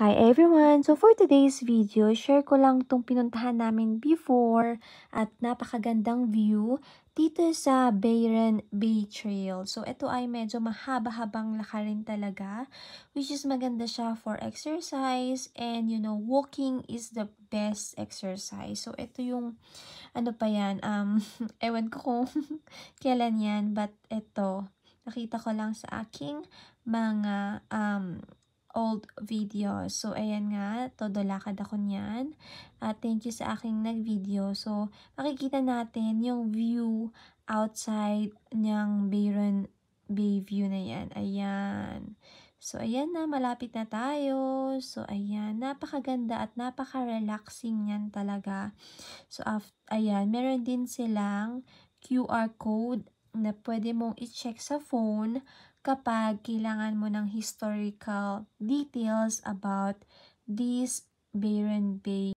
Hi everyone! So for today's video, share ko lang itong pinuntahan namin before at napakagandang view dito sa Bayron Bay Trail. So ito ay medyo mahaba-habang lakarin talaga which is maganda siya for exercise and you know walking is the best exercise. So ito yung ano pa yan, um, ewan ko kung kailan yan but ito nakita ko lang sa aking mga um, old video. So, ayan nga, todolakad ako niyan. At thank you sa aking nag-video. So, makikita natin yung view outside ng Bayron Bay view na yan. Ayan. So, ayan na, malapit na tayo. So, ayan, napakaganda at napaka-relaxing yan talaga. So, after, ayan, meron din silang QR code na pwede mong i-check sa phone kapag kailangan mo ng historical details about this Byron Bay.